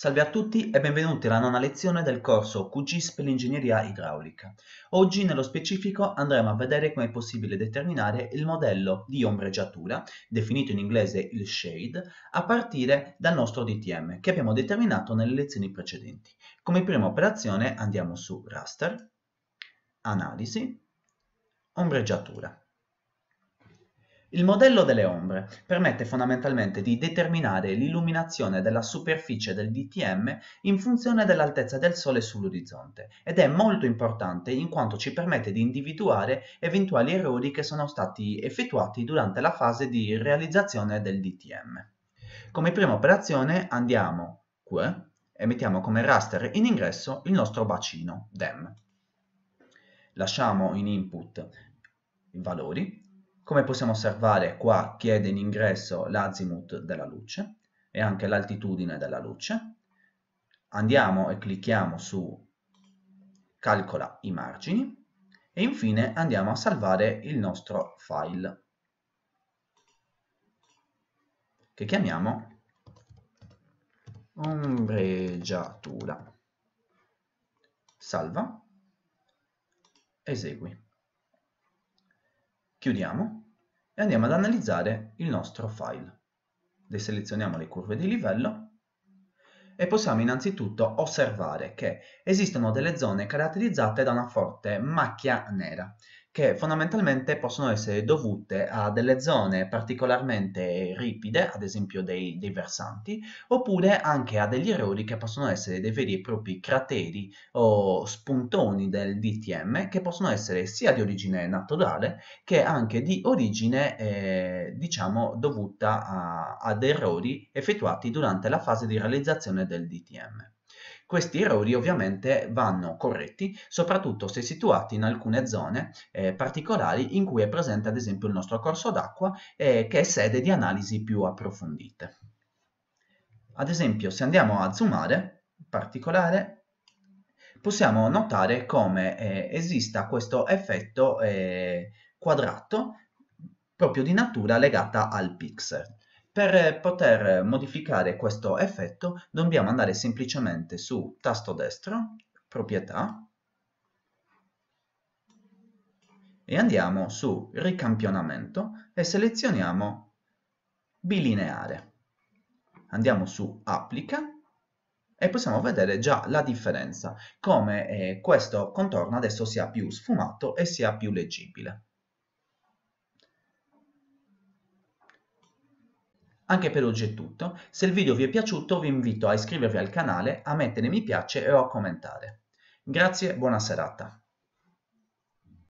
Salve a tutti e benvenuti alla nona lezione del corso QGIS per l'ingegneria idraulica. Oggi nello specifico andremo a vedere come è possibile determinare il modello di ombreggiatura, definito in inglese il shade, a partire dal nostro DTM che abbiamo determinato nelle lezioni precedenti. Come prima operazione andiamo su Raster, Analisi, Ombreggiatura. Il modello delle ombre permette fondamentalmente di determinare l'illuminazione della superficie del DTM in funzione dell'altezza del Sole sull'orizzonte ed è molto importante in quanto ci permette di individuare eventuali errori che sono stati effettuati durante la fase di realizzazione del DTM. Come prima operazione andiamo Q e mettiamo come raster in ingresso il nostro bacino DEM. Lasciamo in input i valori come possiamo osservare qua chiede in ingresso l'azimuth della luce e anche l'altitudine della luce. Andiamo e clicchiamo su calcola i margini e infine andiamo a salvare il nostro file che chiamiamo ombreggiatura. Salva, esegui. Chiudiamo e andiamo ad analizzare il nostro file. Deselezioniamo le curve di livello e possiamo innanzitutto osservare che esistono delle zone caratterizzate da una forte macchia nera che fondamentalmente possono essere dovute a delle zone particolarmente ripide, ad esempio dei, dei versanti, oppure anche a degli errori che possono essere dei veri e propri crateri o spuntoni del DTM che possono essere sia di origine naturale che anche di origine eh, diciamo dovuta a, ad errori effettuati durante la fase di realizzazione del DTM. Questi errori ovviamente vanno corretti, soprattutto se situati in alcune zone eh, particolari in cui è presente ad esempio il nostro corso d'acqua eh, che è sede di analisi più approfondite. Ad esempio se andiamo a zoomare, in particolare possiamo notare come eh, esista questo effetto eh, quadrato proprio di natura legata al pixel. Per poter modificare questo effetto dobbiamo andare semplicemente su tasto destro, proprietà, e andiamo su ricampionamento e selezioniamo bilineare. Andiamo su applica e possiamo vedere già la differenza, come eh, questo contorno adesso sia più sfumato e sia più leggibile. Anche per oggi è tutto, se il video vi è piaciuto vi invito a iscrivervi al canale, a mettere mi piace e a commentare. Grazie, buona serata.